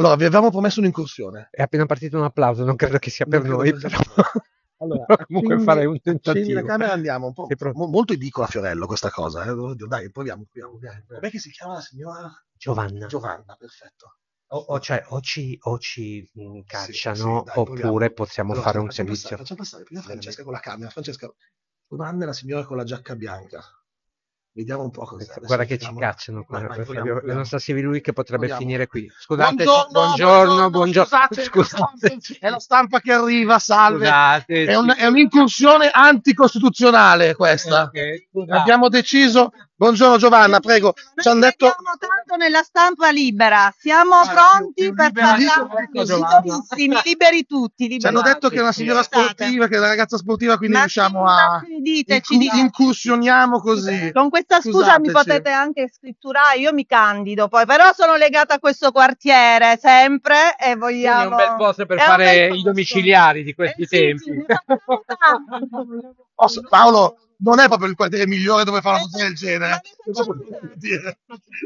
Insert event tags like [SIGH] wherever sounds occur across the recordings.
Allora, vi avevamo promesso un'incursione. È appena partito un applauso, non credo che sia per non noi. Però... [LAUGHS] Allora, comunque quindi, farei un tentativo. la camera andiamo un po'. Mo- molto edicola Fiorello questa cosa. Eh. Dai, proviamo, proviamo, proviamo. Com'è che si chiama la signora? Giovanna. Giovanna, perfetto. O, o, cioè, o ci, o ci cacciano, mm, sì, sì, dai, oppure proviamo. possiamo allora, fare un servizio. facciamo passare prima Francesca con la camera. Francesca, Giovanna è la signora con la giacca bianca. Vediamo un po' cosa Guarda che diciamo... ci cacciano qua. Vai, vai, non sa se lui che potrebbe vogliamo. finire qui. Scusate, buongiorno, buongiorno. buongiorno, Scusate, [LAUGHS] scusate. È la stampa che arriva, salve. Scusate, è, un, è, un'incursione anticostituzionale questa. Okay, Abbiamo deciso Buongiorno Giovanna, prego. Ci hanno detto... Siamo tanto nella stampa libera, siamo ah, pronti per parlare liberissimi, liberi tutti. Ci hanno detto che è una signora sportiva, che è una ragazza sportiva, quindi ma riusciamo a... Diteci, incu- incursioniamo così. Con questa scusa Scusateci. mi potete anche scritturare, io mi candido poi, però sono legata a questo quartiere sempre e vogliamo... Quindi è un bel posto per è fare posto. i domiciliari di questi eh, tempi. Sì, sì, [LAUGHS] Paolo, non è proprio il quartiere migliore dove fare una eh, cosa del genere.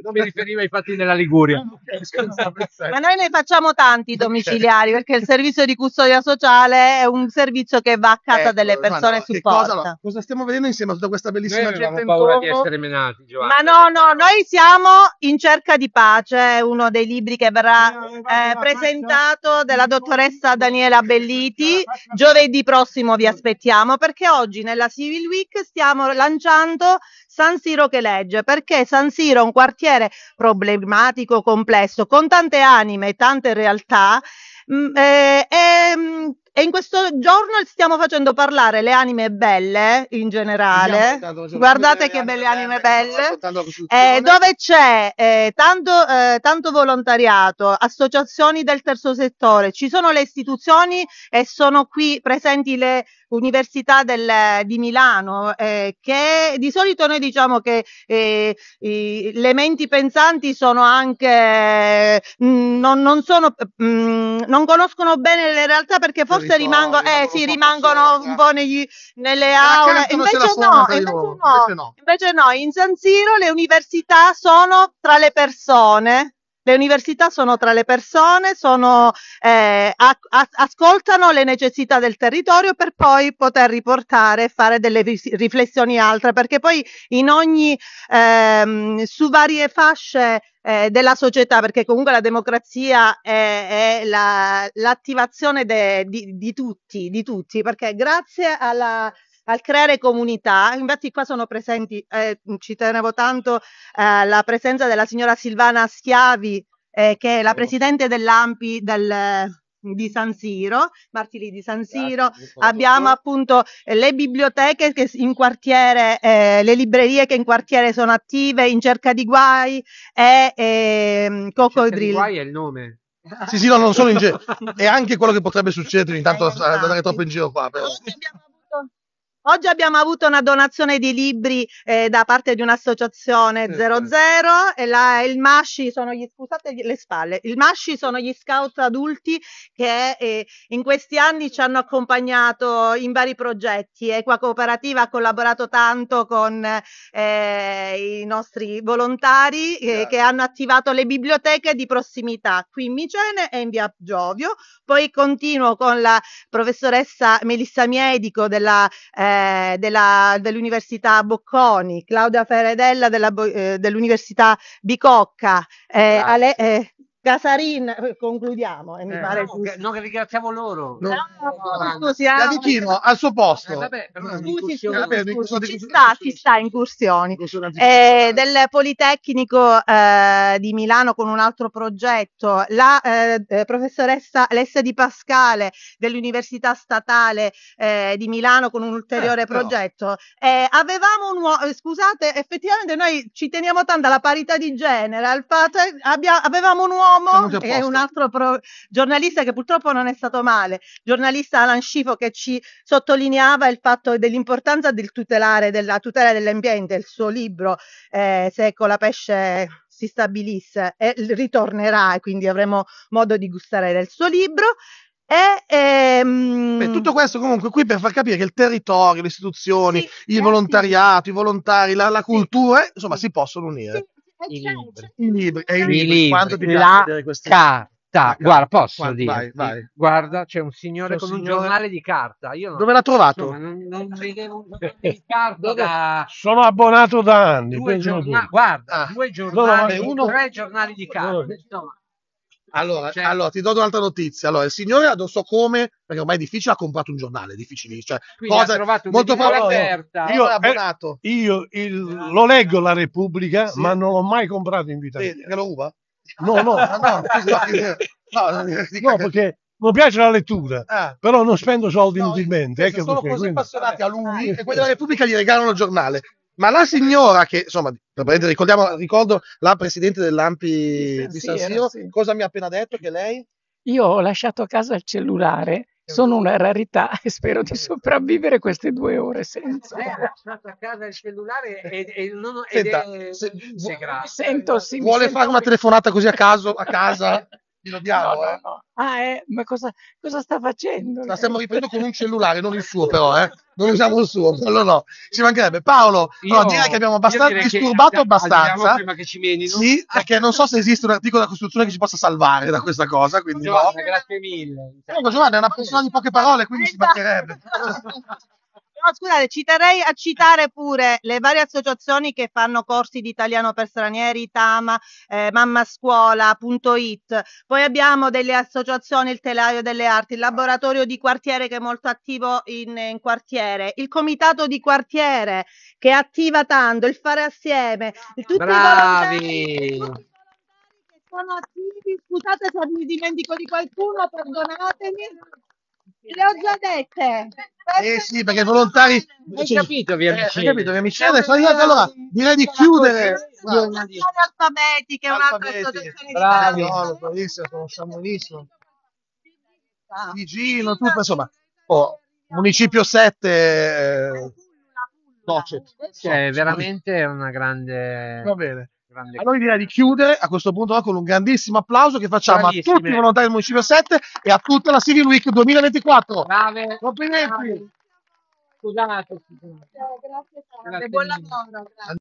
Non mi riferivo ai fatti della Liguria. Ah, ma noi ne facciamo tanti domiciliari perché il servizio di custodia sociale è un servizio che va a casa ecco, delle persone e supporta. Cosa, cosa, stiamo vedendo insieme a tutta questa bellissima noi gente? paura di essere menati, Giovanni. Ma no, no, noi siamo in cerca di pace, uno dei libri che verrà eh, eh presentato della dottoressa Daniela Belliti. Giovedì prossimo vi aspettiamo perché oggi nella Civil Week stiamo lanciando San Siro che legge, perché San Siro è un quartiere problematico, complesso, con tante anime e tante realtà. Mh, mm, eh, e, e in questo giorno stiamo facendo parlare le anime belle in generale. Guardate che belle anime belle. Eh, dove c'è eh, tanto, eh, tanto, volontariato, associazioni del terzo settore, ci sono le istituzioni e sono qui presenti le università del, di Milano eh, che di solito noi diciamo che eh, i, le menti pensanti sono anche mh, mm, non, non, sono, mh, mm, non conoscono bene le realtà perché forse forse rimango, eh, sì, rimangono un po' negli, nelle aule. Invece no, invece no, invece no, invece no. In San Siro le università sono tra le persone. Le università sono tra le persone, sono, eh, a, a, ascoltano le necessità del territorio per poi poter riportare e fare delle riflessioni altre, perché poi in ogni, ehm, su varie fasce eh, della società, perché comunque la democrazia è, è la, l'attivazione de, di, di, tutti, di tutti, perché grazie alla, al creare comunità, infatti qua sono presenti, eh, ci tenevo tanto eh, la presenza della signora Silvana Schiavi, eh, che è la presidente dell'AMPI del, di San Siro, Martiri di San Siro, abbiamo appunto eh, le biblioteche che in quartiere, eh, le librerie che in quartiere sono attive, In cerca di guai e eh, Coccodrillo. Guai è il nome. Sì, sì, no, non sono in giro. [LAUGHS] è anche quello che potrebbe succedere intanto eh, da andare troppo in giro qua. Però. Oggi abbiamo avuto una donazione di libri eh, da parte di un'associazione 00 e la, il Masci sono gli, scusate le spalle, il Masci sono gli scout adulti che eh, in questi anni ci hanno accompagnato in vari progetti. Equa Cooperativa ha collaborato tanto con eh, i nostri volontari yeah. che hanno attivato le biblioteche di prossimità qui in Micene e in via Giovio. Poi continuo con la professoressa Melissa Miedico della eh, eh, della, dell'Università Bocconi, Claudia Feredella della, eh, dell'Università Bicocca, eh, Ale, eh, Casarin, eh, concludiamo. Eh, no, che, non ringraziamo loro. No, no, no Vicino, al suo posto. Eh, scusi, ci sta, ci incursioni. Eh, del Politecnico eh, di Milano con un altro progetto, la eh, professoressa Alessia Di Pascale dell'Università Statale di Milano con un ulteriore progetto. avevamo un uomo, scusate, effettivamente noi ci teniamo tanto alla parità di genere, al fatto, abbia, avevamo un uomo uomo e un altro pro- giornalista che purtroppo non è stato male, giornalista Alan Scifo che ci sottolineava il fatto dell'importanza del tutelare, della tutela dell'ambiente, il suo libro eh, la Pesce si stabilisse e ritornerà e quindi avremo modo di gustare del suo libro. E, ehm... Beh, tutto questo comunque qui per far capire che il territorio, le istituzioni, sì, il eh, volontariato, sì. i volontari, la, la cultura, sì. Eh, insomma, si possono unire. I libri. Eh, I libri. i libri. libri. Quando ti La questi... carta. La guarda, posso Quando, dire. Vai, vai. Guarda, c'è un signore c'è un con signore... un giornale di carta. Io Non... Dove l'ha trovato? Insomma, non, non vedevo un giornale [LAUGHS] da... Sono abbonato da anni. Due giornali... Guarda, ah. due giornali, no, uno... tre giornali di carta. No, Insomma, allora, certo. allora, ti do un'altra notizia. Allora, il signore, non so come, perché ormai è difficile, ha comprato un giornale, difficilissimo. Cioè, cosa, ha trovato molto aperta. Io, Eh, io il, esatto. lo leggo la Repubblica, sì. ma non l'ho mai comprato in vita. Sì, che lo ruba? No, no, no, no, no, perché mi piace la lettura, ah. però non spendo soldi no, inutilmente. Eh, sono così quindi... appassionati a lui che ah, quelli della Repubblica gli regalano il giornale ma la signora che, insomma, ricordiamo, ricordo la presidente dell'Ampi di San Siro, sì, sì. cosa mi ha appena detto che lei? Io ho lasciato a casa il cellulare, sono una rarità e spero di sopravvivere queste due ore senza. Lei ha lasciato a casa il cellulare e, e non Senta, ed è, se, se, se, sento, sì, vuole sento fare una telefonata così a caso a casa? [LAUGHS] lo diamo. No, no, eh. no. Ah, eh, ma cosa, cosa, sta facendo? La stiamo ripetendo con un [LAUGHS] cellulare, non il suo, però, eh. Non usiamo il suo, no, no, Ci mancherebbe. Paolo, io, no, direi che abbiamo abbastanza disturbato abbastanza. Prima che ci menino. Sì, perché non so se esiste un articolo della Costituzione che ci possa salvare da questa cosa. Quindi Giovanna, no. grazie mille. Prego, Giovanna è una persona di poche parole, quindi ci esatto. mancherebbe. [LAUGHS] No, scusate, citerei a citare pure le varie associazioni che fanno corsi di italiano per stranieri, Tama, eh, mammascuola.it, poi abbiamo delle associazioni, il telaio delle arti, il laboratorio di quartiere che è molto attivo in, in quartiere, il comitato di quartiere che attiva tanto, il fare assieme, tutti Bravi. i volontari sono attivi, scusate se mi dimentico di qualcuno, perdonatemi. Le ho già dette. Eh sì, perché i volontari... Hai capito, via eh, Hai capito, via Micele? allora, direi di chiudere. Soluzione alfabetica è un'altra soluzione. Bravo, bravissimo, conosciamo benissimo. Tigino, ah. tutto, insomma. Oh, municipio 7... Eh, Docet. Cioè, veramente una grande... Va bene. Grande. A direi di chiudere a questo punto con un grandissimo applauso che facciamo Bravissime. a tutti i volontari del Municipio 7 e a tutta la Civil Week 2024. Brave. Complimenti. Brave. Scusate. Scusate. Eh, grazie, grazie. Buon lavoro. Grazie.